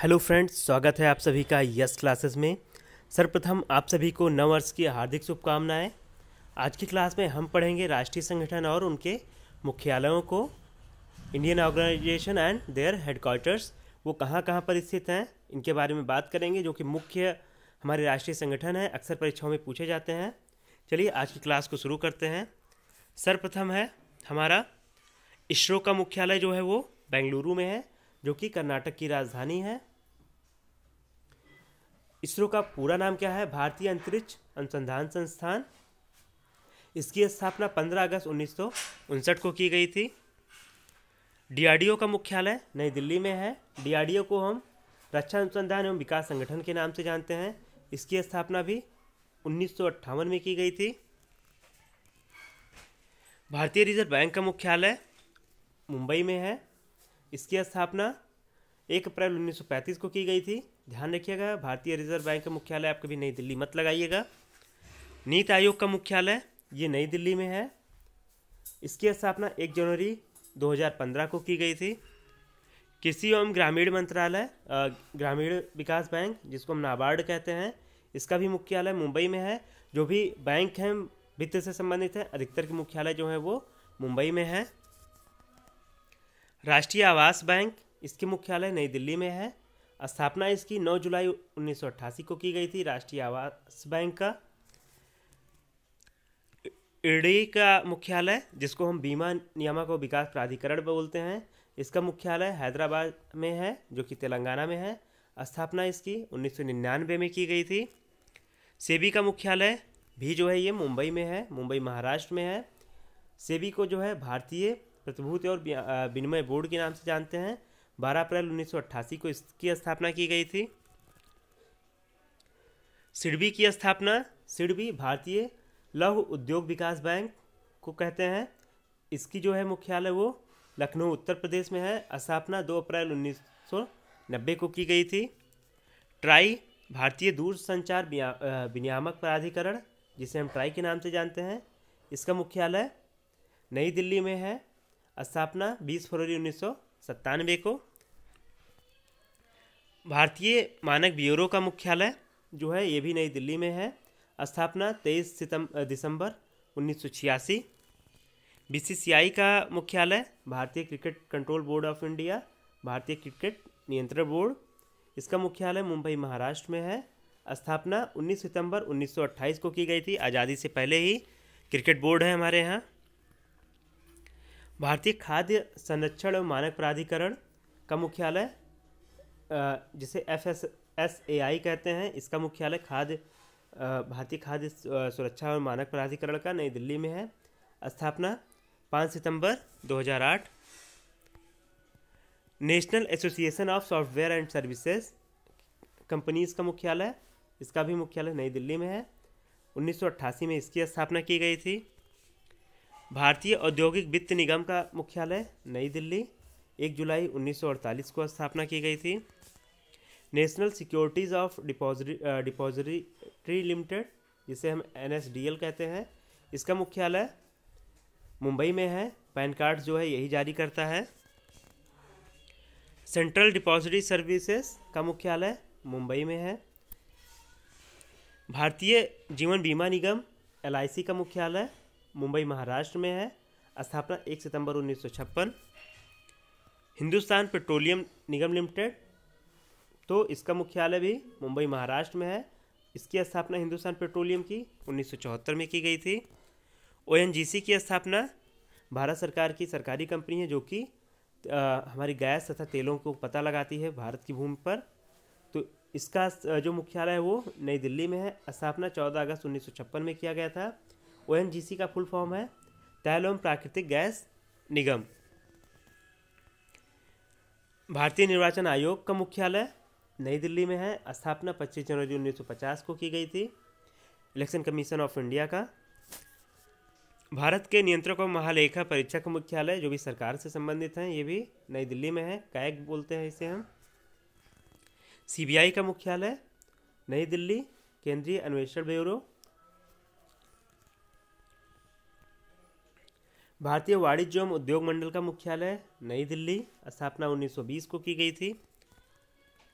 hello friends स्वागत है आप सभी का यस क्लासेस में सर्वप्रथम आप सभी को नववर्ष की हार्दिक शुभकामनाएं आज की क्लास में हम पढ़ेंगे राष्ट्रीय संगठन और उनके मुख्यालयों को Indian organisation and their headquarters वो कहाँ कहाँ पर स्थित हैं इनके बारे में बात करेंगे जो कि मुख्य हमारे राष्ट्रीय संगठन हैं अक्सर परीक्षाओं में पूछे जाते हैं चलिए आज की क्लास को शुरू करते हैं सर्वप्रथम है हमारा इसरो का मुख्यालय जो है वो बेंगलुरु में है जो कि कर्नाटक की राजधानी है इसरो का पूरा नाम क्या है भारतीय अंतरिक्ष अनुसंधान संस्थान इसकी स्थापना 15 अगस्त उन्नीस को की गई थी डीआरडीओ का मुख्यालय नई दिल्ली में है डीआरडीओ को हम रक्षा अनुसंधान एवं विकास संगठन के नाम से जानते हैं इसकी स्थापना भी उन्नीस में की गई थी भारतीय रिजर्व बैंक का मुख्यालय मुंबई में है इसकी स्थापना एक अप्रैल 1935 को की गई थी ध्यान रखिएगा भारतीय रिजर्व बैंक का मुख्यालय आप कभी नई दिल्ली मत लगाइएगा नीति आयोग का मुख्यालय ये नई दिल्ली में है इसकी स्थापना एक जनवरी 2015 को की गई थी कृषि एवं ग्रामीण मंत्रालय ग्रामीण विकास बैंक जिसको हम नाबार्ड कहते हैं इसका भी मुख्यालय मुंबई में है जो भी बैंक हैं वित्त से संबंधित हैं अधिकतर के मुख्यालय जो है वो मुंबई में है राष्ट्रीय आवास बैंक इसके मुख्यालय नई दिल्ली में है स्थापना इसकी 9 जुलाई 1988 को की गई थी राष्ट्रीय आवास बैंक का इडी का मुख्यालय जिसको हम बीमा नियामक और विकास प्राधिकरण बोलते हैं इसका मुख्यालय हैदराबाद में है जो कि तेलंगाना में है स्थापना इसकी 1999 में की गई थी सेबी का मुख्यालय भी जो है ये मुंबई में है मुंबई महाराष्ट्र में है सेबी को जो है भारतीय प्रतिभूति और विनिमय बोर्ड के नाम से जानते हैं 12 अप्रैल 1988 को इसकी स्थापना की गई थी सिडबी की स्थापना सिडबी भारतीय लघु उद्योग विकास बैंक को कहते हैं इसकी जो है मुख्यालय वो लखनऊ उत्तर प्रदेश में है स्थापना 2 अप्रैल 1990 को की गई थी ट्राई भारतीय दूरसंचार विनियामक प्राधिकरण जिसे हम ट्राई के नाम से जानते हैं इसका मुख्यालय नई दिल्ली में है स्थापना 20 फरवरी उन्नीस को भारतीय मानक ब्यूरो का मुख्यालय जो है ये भी नई दिल्ली में है स्थापना तेईस सितम्बर दिसंबर उन्नीस सौ छियासी आई का मुख्यालय भारतीय cricket control board of India भारतीय क्रिकेट नियंत्रण बोर्ड इसका मुख्यालय मुंबई महाराष्ट्र में है स्थापना 19 सितंबर 1928 को की गई थी आज़ादी से पहले ही क्रिकेट बोर्ड है हमारे यहाँ भारतीय खाद्य संरक्षण एवं मानक प्राधिकरण का मुख्यालय जिसे F S S A I कहते हैं इसका मुख्यालय खाद्य भारतीय खाद्य सुरक्षा और मानक प्राधिकरण का नई दिल्ली में है स्थापना 5 सितंबर 2008 national association of software and services companies का मुख्यालय इसका भी मुख्यालय नई दिल्ली में है 1988 में इसकी स्थापना की गई थी भारतीय औद्योगिक वित्त निगम का मुख्यालय नई दिल्ली 1 जुलाई 1948 को स्थापना की गई थी national securities of depository depository limited जिसे हम एन कहते हैं इसका मुख्यालय मुंबई में है पैन कार्ड जो है यही जारी करता है सेंट्रल डिपॉजिटरी सर्विसेज का मुख्यालय मुंबई में है भारतीय जीवन बीमा निगम एल का मुख्यालय मुंबई महाराष्ट्र में है स्थापना 1 सितंबर उन्नीस हिंदुस्तान पेट्रोलियम निगम लिमिटेड तो इसका मुख्यालय भी मुंबई महाराष्ट्र में है इसकी स्थापना हिंदुस्तान पेट्रोलियम की उन्नीस में की गई थी ओ की स्थापना भारत सरकार की सरकारी कंपनी है जो कि हमारी गैस तथा तेलों को पता लगाती है भारत की भूमि पर तो इसका जो मुख्यालय है वो नई दिल्ली में है स्थापना 14 अगस्त उन्नीस में किया गया था ओ का फुल फॉर्म है तैल एवं प्राकृतिक गैस निगम भारतीय निर्वाचन आयोग का मुख्यालय नई दिल्ली में है स्थापना 25 जनवरी 1950 को की गई थी इलेक्शन कमीशन ऑफ इंडिया का भारत के नियंत्रक और महालेखा परीक्षक मुख्यालय जो भी सरकार से संबंधित हैं ये भी नई दिल्ली में है कैग बोलते हैं इसे हम सीबीआई का मुख्यालय नई दिल्ली केंद्रीय अन्वेषण ब्यूरो भारतीय वाणिज्य एवं उद्योग मंडल का मुख्यालय नई दिल्ली स्थापना 1920 को की गई थी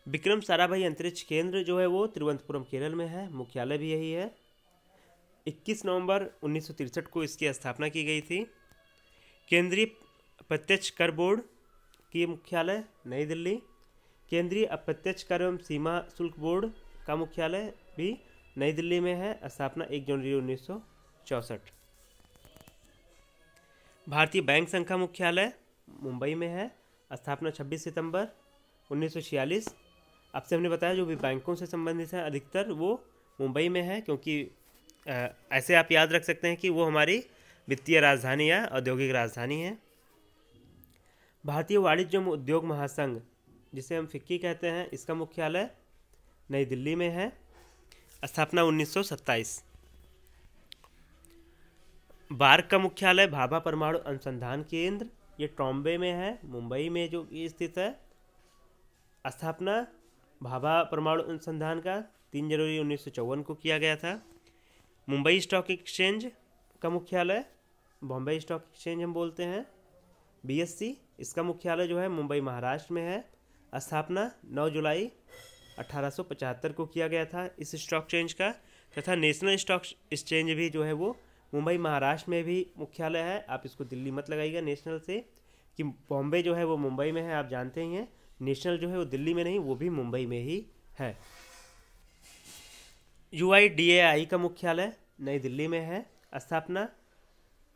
विक्रम साराभाई अंतरिक्ष केंद्र जो है वो तिरुवनंतपुरम केरल में है मुख्यालय भी यही है 21 नवंबर उन्नीस को इसकी स्थापना की गई थी केंद्रीय प्रत्यक्ष कर बोर्ड की मुख्यालय नई दिल्ली केंद्रीय अप्रत्यक्ष कर एवं सीमा शुल्क बोर्ड का मुख्यालय भी नई दिल्ली में है स्थापना 1 जनवरी उन्नीस भारतीय बैंक संघ का मुख्यालय मुंबई में है स्थापना 26 सितंबर आपसे हमने बताया जो भी बैंकों से संबंधित है अधिकतर वो मुंबई में है क्योंकि ऐसे आप याद रख सकते हैं कि वो हमारी वित्तीय राजधानी या औद्योगिक राजधानी है भारतीय वाणिज्य उद्योग महासंघ जिसे हम फिक्की कहते हैं इसका मुख्यालय नई दिल्ली में है स्थापना 1927 बार्क का मुख्यालय भाभा परमाणु अनुसंधान केंद्र ये ट्रॉम्बे में है मुंबई में जो स्थित है स्थापना भाभा परमाणु अनुसंधान का तीन जनवरी उन्नीस को किया गया था मुंबई स्टॉक एक्सचेंज का मुख्यालय बॉम्बे स्टॉक एक्सचेंज हम बोलते हैं बीएससी इसका मुख्यालय जो है मुंबई महाराष्ट्र में है स्थापना 9 जुलाई 1875 को किया गया था इस स्टॉक एक्सचेंज का तथा नेशनल स्टॉक एक्सचेंज भी जो है वो मुंबई महाराष्ट्र में भी मुख्यालय है आप इसको दिल्ली मत लगाइएगा नेशनल से कि बॉम्बे जो है वो मुंबई में है आप जानते ही हैं नेशनल जो है वो दिल्ली में नहीं वो भी मुंबई में ही है यू आई का मुख्यालय नई दिल्ली में है स्थापना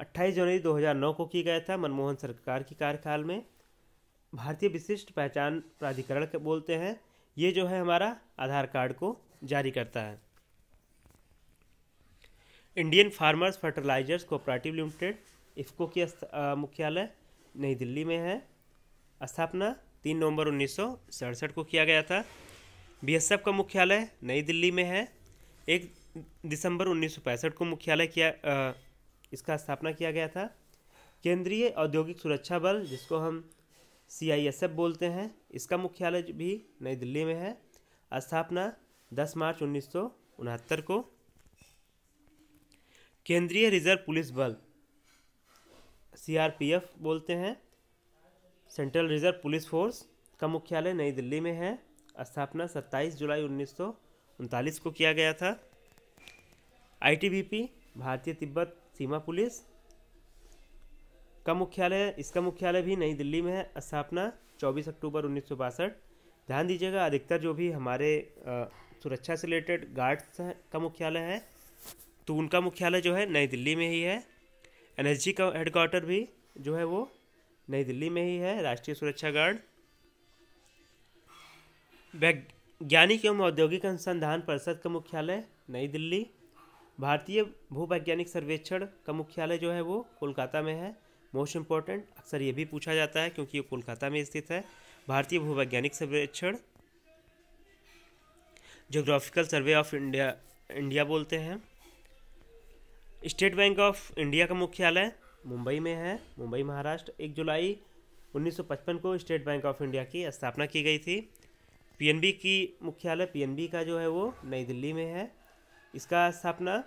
28 जनवरी 2009 को की गया था मनमोहन सरकार की कार्यकाल में भारतीय विशिष्ट पहचान प्राधिकरण बोलते हैं ये जो है हमारा आधार कार्ड को जारी करता है Indian farmers fertilisers cooperative limited IFFCO की मुख्यालय नई दिल्ली में है स्थापना तीन नवंबर उन्नीस को किया गया था बीएसएफ का मुख्यालय नई दिल्ली में है एक दिसंबर उन्नीस को मुख्यालय किया आ, इसका स्थापना किया गया था केंद्रीय औद्योगिक सुरक्षा बल जिसको हम सीआईएसएफ बोलते हैं इसका मुख्यालय भी नई दिल्ली में है स्थापना 10 मार्च उन्नीस को केंद्रीय रिजर्व पुलिस बल सीआरपीएफ बोलते हैं सेंट्रल रिजर्व पुलिस फोर्स का मुख्यालय नई दिल्ली में है स्थापना 27 जुलाई उन्नीस को किया गया था आईटीबीपी भारतीय तिब्बत सीमा पुलिस का मुख्यालय इसका मुख्यालय भी नई दिल्ली में है स्थापना 24 अक्टूबर उन्नीस ध्यान दीजिएगा अधिकतर जो भी हमारे सुरक्षा से रिलेटेड गार्ड्स का मुख्यालय है तो उनका मुख्यालय जो है नई दिल्ली में ही है एनएसजी का हेडक्वार्टर भी जो है वो नई दिल्ली में ही है राष्ट्रीय सुरक्षा गार्ड वैज्ञानिक एवं औद्योगिक अनुसंधान परिषद का मुख्यालय नई दिल्ली भारतीय भूवैज्ञानिक सर्वेक्षण का मुख्यालय जो है वो कोलकाता में है मोस्ट इम्पॉर्टेंट अक्सर ये भी पूछा जाता है क्योंकि ये कोलकाता में स्थित है भारतीय भूवैज्ञानिक सर्वेक्षण geographical survey of India India बोलते हैं स्टेट बैंक ऑफ इंडिया का मुख्यालय मुंबई में है मुंबई महाराष्ट्र एक जुलाई 1955 को स्टेट बैंक ऑफ इंडिया की स्थापना की गई थी पीएनबी की मुख्यालय पीएनबी का जो है वो नई दिल्ली में है इसका स्थापना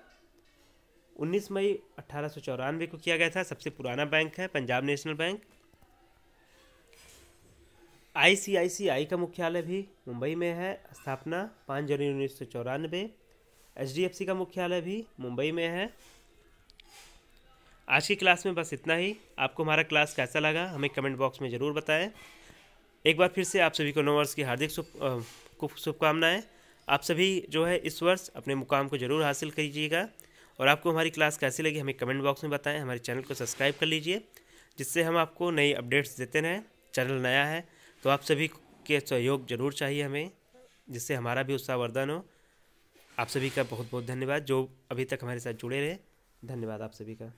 19 मई अठारह को किया गया था सबसे पुराना बैंक है पंजाब नेशनल बैंक आईसीआईसीआई का मुख्यालय भी मुंबई में है स्थापना 5 जनवरी उन्नीस एचडीएफसी का मुख्यालय भी मुंबई में है आज की क्लास में बस इतना ही आपको हमारा क्लास कैसा लगा हमें कमेंट बॉक्स में ज़रूर बताएं एक बार फिर से आप सभी को नौ वर्ष की हार्दिक शुभ शुभकामनाएँ आप सभी जो है इस वर्ष अपने मुकाम को ज़रूर हासिल कीजिएगा और आपको हमारी क्लास कैसी लगी हमें कमेंट बॉक्स में बताएं हमारे चैनल को सब्सक्राइब कर लीजिए जिससे हम आपको नई अपडेट्स देते रहें चैनल नया है तो आप सभी के सहयोग जरूर चाहिए हमें जिससे हमारा भी उत्साहवर्धन हो आप सभी का बहुत बहुत धन्यवाद जो अभी तक हमारे साथ जुड़े रहे धन्यवाद आप सभी का